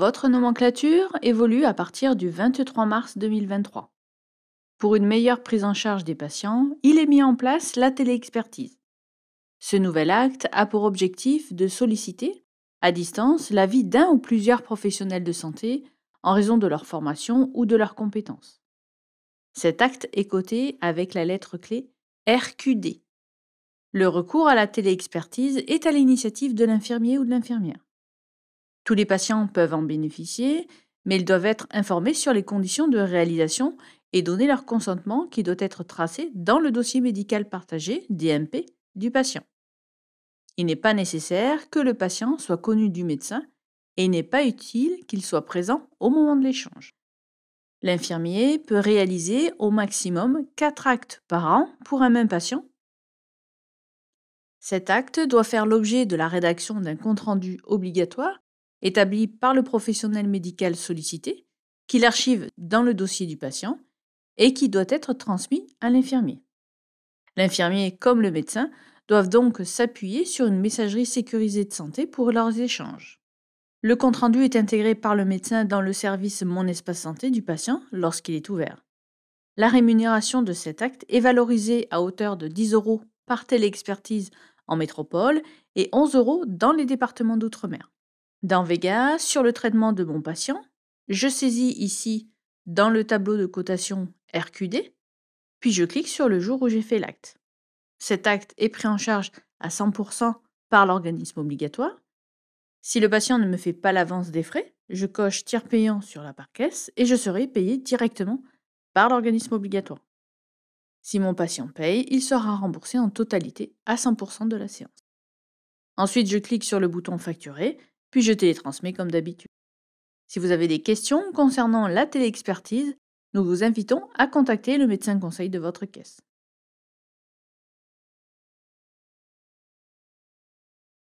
Votre nomenclature évolue à partir du 23 mars 2023. Pour une meilleure prise en charge des patients, il est mis en place la téléexpertise. Ce nouvel acte a pour objectif de solliciter, à distance, l'avis d'un ou plusieurs professionnels de santé en raison de leur formation ou de leurs compétences. Cet acte est coté avec la lettre clé RQD. Le recours à la téléexpertise est à l'initiative de l'infirmier ou de l'infirmière. Tous les patients peuvent en bénéficier, mais ils doivent être informés sur les conditions de réalisation et donner leur consentement qui doit être tracé dans le dossier médical partagé, DMP, du patient. Il n'est pas nécessaire que le patient soit connu du médecin et il n'est pas utile qu'il soit présent au moment de l'échange. L'infirmier peut réaliser au maximum 4 actes par an pour un même patient. Cet acte doit faire l'objet de la rédaction d'un compte-rendu obligatoire établi par le professionnel médical sollicité, qu'il archive dans le dossier du patient et qui doit être transmis à l'infirmier. L'infirmier comme le médecin doivent donc s'appuyer sur une messagerie sécurisée de santé pour leurs échanges. Le compte-rendu est intégré par le médecin dans le service Mon espace santé du patient lorsqu'il est ouvert. La rémunération de cet acte est valorisée à hauteur de 10 euros par téléexpertise en métropole et 11 euros dans les départements d'outre-mer. Dans Vega, sur le traitement de mon patient, je saisis ici dans le tableau de cotation RQD, puis je clique sur le jour où j'ai fait l'acte. Cet acte est pris en charge à 100% par l'organisme obligatoire. Si le patient ne me fait pas l'avance des frais, je coche tiers payant sur la caisse et je serai payé directement par l'organisme obligatoire. Si mon patient paye, il sera remboursé en totalité à 100% de la séance. Ensuite, je clique sur le bouton Facturer puis je télétransmets comme d'habitude. Si vous avez des questions concernant la téléexpertise, nous vous invitons à contacter le médecin conseil de votre caisse.